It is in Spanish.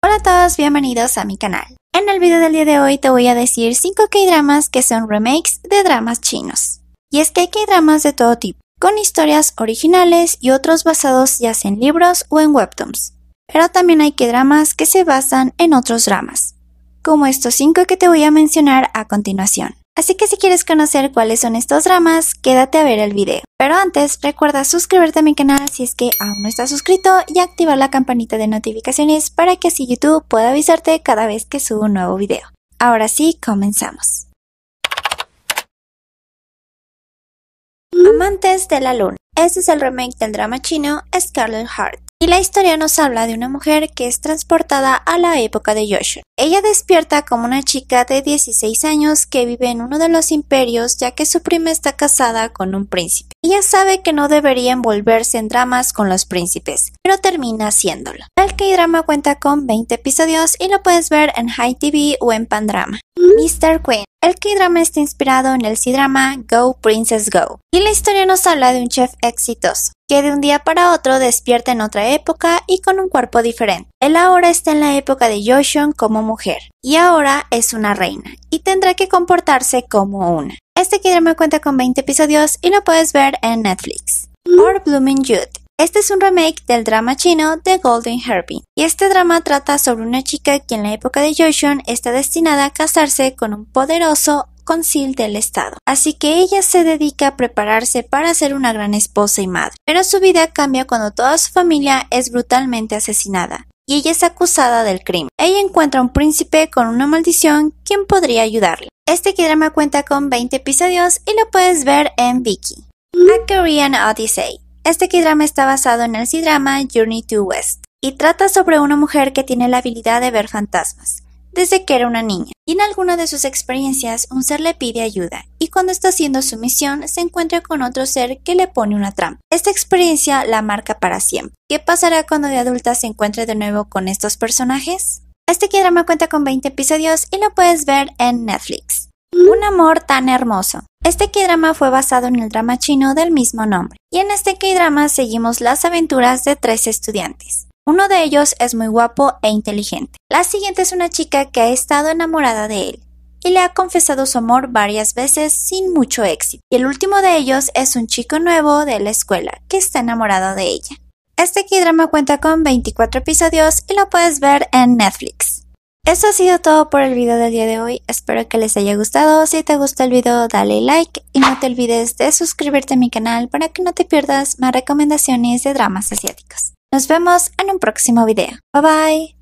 Hola a todos, bienvenidos a mi canal. En el video del día de hoy te voy a decir 5 K-dramas que son remakes de dramas chinos. Y es que hay K-dramas de todo tipo, con historias originales y otros basados ya sea en libros o en webtoons. Pero también hay K-dramas que se basan en otros dramas, como estos 5 que te voy a mencionar a continuación. Así que si quieres conocer cuáles son estos dramas, quédate a ver el video. Pero antes, recuerda suscribirte a mi canal si es que aún no estás suscrito y activar la campanita de notificaciones para que así YouTube pueda avisarte cada vez que subo un nuevo video. Ahora sí, comenzamos. Amantes de la Luna. Este es el remake del drama chino Scarlet Heart. Y la historia nos habla de una mujer que es transportada a la época de Joshua. Ella despierta como una chica de 16 años que vive en uno de los imperios ya que su prima está casada con un príncipe. Ella sabe que no debería envolverse en dramas con los príncipes, pero termina haciéndolo. El K-drama cuenta con 20 episodios y lo puedes ver en High TV o en Pandrama. Mr. Queen. El K-drama está inspirado en el C-drama Go Princess Go, y la historia nos habla de un chef exitoso que de un día para otro despierta en otra época y con un cuerpo diferente. Él ahora está en la época de Yoshon como mujer, y ahora es una reina, y tendrá que comportarse como una. Este K-drama cuenta con 20 episodios y lo puedes ver en Netflix. Or Blooming Youth este es un remake del drama chino The Golden Herbie, y este drama trata sobre una chica que en la época de Joseon está destinada a casarse con un poderoso concil del Estado. Así que ella se dedica a prepararse para ser una gran esposa y madre. Pero su vida cambia cuando toda su familia es brutalmente asesinada y ella es acusada del crimen. Ella encuentra un príncipe con una maldición quien podría ayudarle. Este drama cuenta con 20 episodios y lo puedes ver en Viki. A Korean Odyssey. Este k está basado en el C-drama Journey to West y trata sobre una mujer que tiene la habilidad de ver fantasmas desde que era una niña. Y en alguna de sus experiencias, un ser le pide ayuda, y cuando está haciendo su misión, se encuentra con otro ser que le pone una trampa. Esta experiencia la marca para siempre. ¿Qué pasará cuando de adulta se encuentre de nuevo con estos personajes? Este k cuenta con 20 episodios y lo puedes ver en Netflix. Un amor tan hermoso. Este k fue basado en el drama chino del mismo nombre, y en este k seguimos las aventuras de tres estudiantes. Uno de ellos es muy guapo e inteligente. La siguiente es una chica que ha estado enamorada de él y le ha confesado su amor varias veces sin mucho éxito. Y el último de ellos es un chico nuevo de la escuela que está enamorado de ella. Este k cuenta con 24 episodios y lo puedes ver en Netflix. Eso ha sido todo por el video del día de hoy, espero que les haya gustado, si te gustó el video dale like y no te olvides de suscribirte a mi canal para que no te pierdas más recomendaciones de dramas asiáticos. Nos vemos en un próximo video, bye bye.